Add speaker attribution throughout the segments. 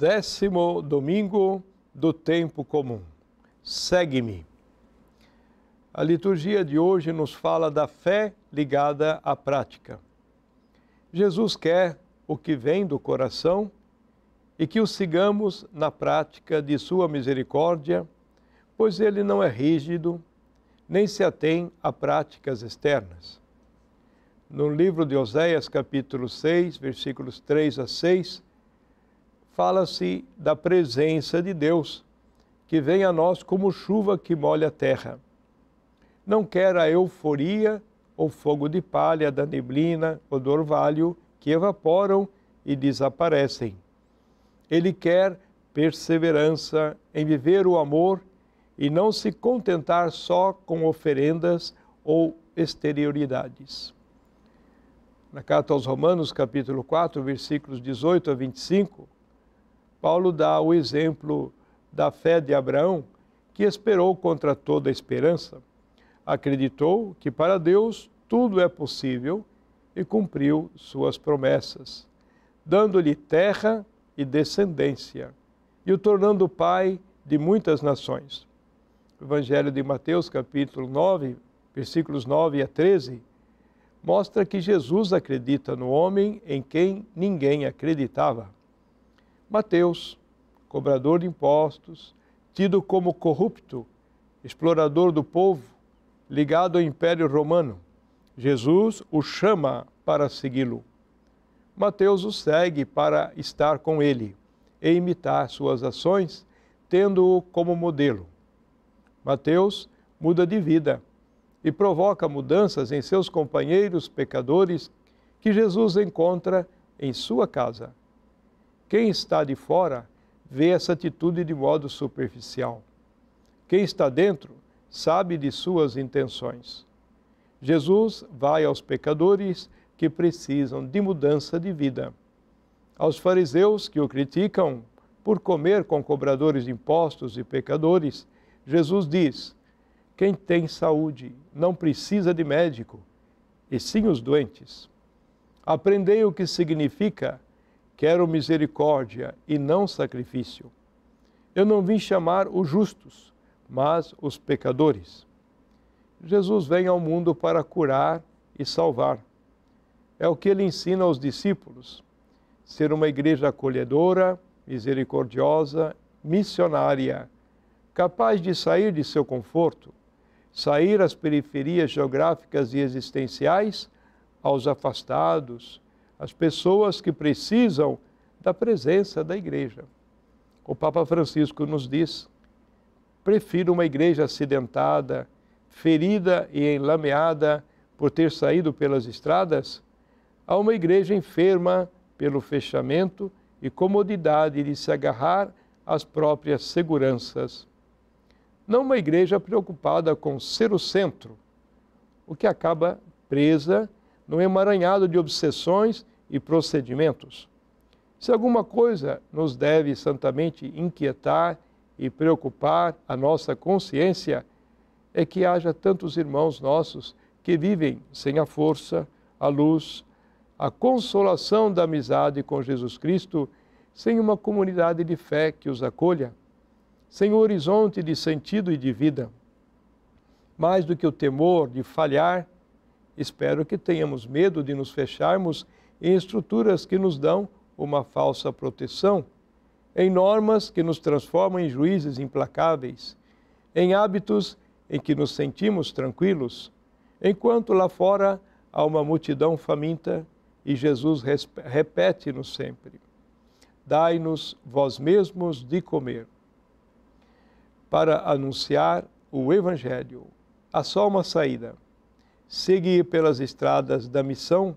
Speaker 1: décimo domingo do tempo comum. Segue-me. A liturgia de hoje nos fala da fé ligada à prática. Jesus quer o que vem do coração e que o sigamos na prática de Sua misericórdia, pois Ele não é rígido, nem se atém a práticas externas. No livro de Oséias, capítulo 6, versículos 3 a 6, fala-se da presença de Deus, que vem a nós como chuva que molha a terra. Não quer a euforia ou fogo de palha da neblina ou do orvalho que evaporam e desaparecem. Ele quer perseverança em viver o amor e não se contentar só com oferendas ou exterioridades. Na carta aos Romanos, capítulo 4, versículos 18 a 25, Paulo dá o exemplo da fé de Abraão, que esperou contra toda esperança, acreditou que para Deus tudo é possível e cumpriu suas promessas, dando-lhe terra e descendência, e o tornando pai de muitas nações. O Evangelho de Mateus, capítulo 9, versículos 9 a 13, mostra que Jesus acredita no homem em quem ninguém acreditava. Mateus, cobrador de impostos, tido como corrupto, explorador do povo, ligado ao Império Romano. Jesus o chama para segui-lo. Mateus o segue para estar com ele e imitar suas ações, tendo-o como modelo. Mateus muda de vida e provoca mudanças em seus companheiros pecadores que Jesus encontra em sua casa. Quem está de fora vê essa atitude de modo superficial. Quem está dentro sabe de suas intenções. Jesus vai aos pecadores que precisam de mudança de vida. Aos fariseus que o criticam por comer com cobradores de impostos e pecadores, Jesus diz: Quem tem saúde não precisa de médico, e sim os doentes. Aprendei o que significa Quero misericórdia e não sacrifício. Eu não vim chamar os justos, mas os pecadores. Jesus vem ao mundo para curar e salvar. É o que ele ensina aos discípulos. Ser uma igreja acolhedora, misericordiosa, missionária, capaz de sair de seu conforto, sair às periferias geográficas e existenciais, aos afastados, as pessoas que precisam da presença da igreja. O Papa Francisco nos diz: prefiro uma igreja acidentada, ferida e enlameada por ter saído pelas estradas, a uma igreja enferma pelo fechamento e comodidade de se agarrar às próprias seguranças. Não uma igreja preocupada com ser o centro, o que acaba presa num emaranhado de obsessões e procedimentos. Se alguma coisa nos deve santamente inquietar e preocupar a nossa consciência, é que haja tantos irmãos nossos que vivem sem a força, a luz, a consolação da amizade com Jesus Cristo, sem uma comunidade de fé que os acolha, sem um horizonte de sentido e de vida. Mais do que o temor de falhar, Espero que tenhamos medo de nos fecharmos em estruturas que nos dão uma falsa proteção, em normas que nos transformam em juízes implacáveis, em hábitos em que nos sentimos tranquilos, enquanto lá fora há uma multidão faminta e Jesus repete-nos sempre: Dai-nos vós mesmos de comer. Para anunciar o Evangelho, há só uma saída seguir pelas estradas da missão,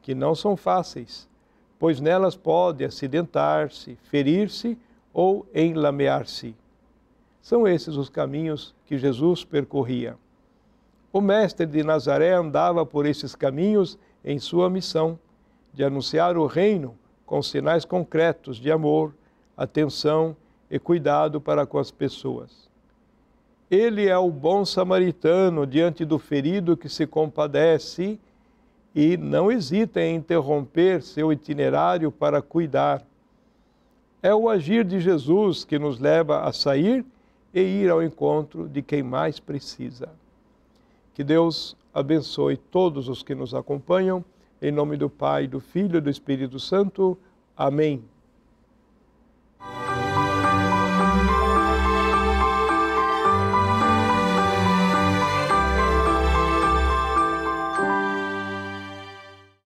Speaker 1: que não são fáceis, pois nelas pode acidentar-se, ferir-se ou enlamear-se. São esses os caminhos que Jesus percorria. O mestre de Nazaré andava por esses caminhos em sua missão de anunciar o reino com sinais concretos de amor, atenção e cuidado para com as pessoas. Ele é o bom samaritano diante do ferido que se compadece e não hesita em interromper seu itinerário para cuidar. É o agir de Jesus que nos leva a sair e ir ao encontro de quem mais precisa. Que Deus abençoe todos os que nos acompanham. Em nome do Pai, do Filho e do Espírito Santo. Amém.